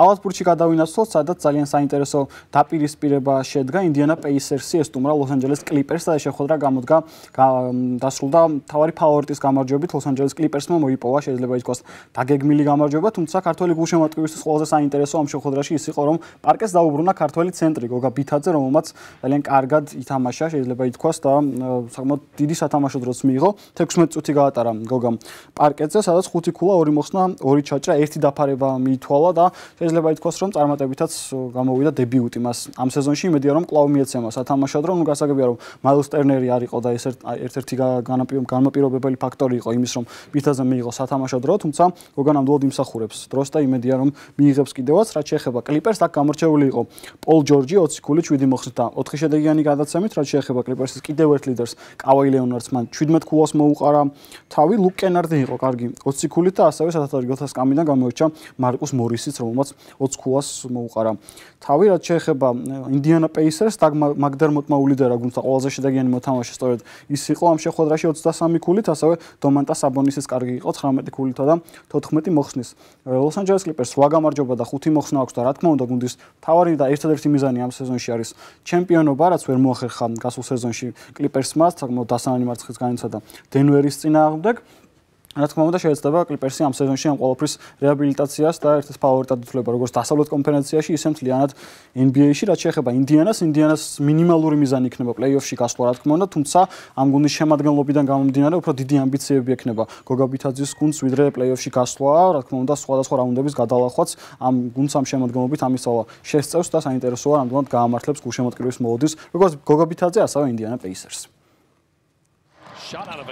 კალათბურთში გადავინაცვლოთ, სადაც ძალიან საინტერესო დაპირისპირება შედგა ინდიანა პეისერსი ესტუმრა ლოს-ანჯელეს კლიპერსს და შეხვედრა გამოდგა დასრულდა თავარი ფავორიტის გამარჯვებით ლოს-ანჯელეს კლიპერსმა მოიპოვა შეიძლება ითქვას დაგეგმილი გამარჯვება, თუმცა ქართველი გულშემატკივრისთვის ყველაზე საინტერესო ამ შეხვედრაში ის იყო, რომ პარკეს დაუბრუნა ქართველი ცენტრი გოგა ბითაძე, რომელმაც ძალიან კარგად ითამაშა, შეიძლება ითქვას და საკმაოდ დიდი სათამაშო დროც მიიღო. 16 წუთი გაატარა გოგამ პარკეზე, სადაც 5 ქულა, 2 მოხსნა, 2 ჩაჭრა, 1 დაფარება მიითვალა და შეიძლება შეიძლება ითქვას, რომ წარმატებითაც გამოვიდა დებიუტი მას. ამ სეზონში იმედია, რომ კлау მიეცემა სათამაშოდ, რომ გასაგებია, რომ მაილს ტერნერი არისო და ეს ერთ-ერთი განმაპირობებელი ფაქტორი იყო იმის, რომ ბიტაზა მიიღო სათამაშოდ, თუმცა გოგან ამდვოდ იმსახურებს. დროს და იმედია, რომ მიიღებს კიდევაც, რაც შეეხება კლიპერს, აქ გამორჩეული იყო პოლ ჯორჯი 20 ქულით 7 მოხრით და 4 შედეგიანი გადაცემით, რაც შეეხება კლიპერსის კიდევ ერთ ლიდერს, კავაი ლეონარდს მან 17 ქულას მოუყარა. თავი ლუკ კენარდი იყო კარგი 20 ქულით და ასევე სათათბიროთას კამიდან გამოიჭა მარკუს მორისიც, რომელმაც 20 ქულას მოუყარა. თავი რაც შეეხება ინდიანა პეისერს, თაგ მაგდერმოტმა უليდა რა გუნდსა ყველაზე შედეგიანი მოთამაშე სწორედ ის იყო ამ შეხვედრაში 23 ქულით, ასევე დომანტა საბონისის კარგი იყო 19 ქულით და 14 მოხსნის. ლოს-ანჯელეს კლიპერს 8 გამარჯობა და 5 მოხსნა აქვს და რა თქმა უნდა გუნდის თავი და ერთადერთი მიზანი ამ სეზონში არის ჩემპიონობა, რაც ვერ მოახერხა გასულ სეზონში კლიპერსმა, თაგ მო დასანანი მარცხის განიცადა დენვერის წინააღმდეგ. რა თქმა უნდა შეეცდება კლიპერსი ამ სეზონში ამ ყოველფრის რეაბილიტაციას და ერთ-ერთი ფავორიტად ითვლება როგორც დასავლეთ კონფერენციაში ისე მთლიანად NBA-ში რაც შეეხება ინდიანას ინდიანას მინიმალური მიზანი იქნება პლეი-ოფში გასვლა რა თქმა უნდა თუმცა ამ გუნდის შემადგენლობიდან გამომდინარე უფრო დიდი ამბიციები ექნება გოგაბიტაძის გუნდს ვიდრე პლეი-ოფში გასვლა რა თქმა უნდა სხვადასხვა რაუნდების გადალახვაც ამ გუნდს ამ შემადგენლობით ამისავა შესწევს და საინტერესოა რამდენად გაამართლებს გულშემატკივრის მოდის როგორც გოგაბიტაძე ასევე ინდიანა პეისერსი shot out of a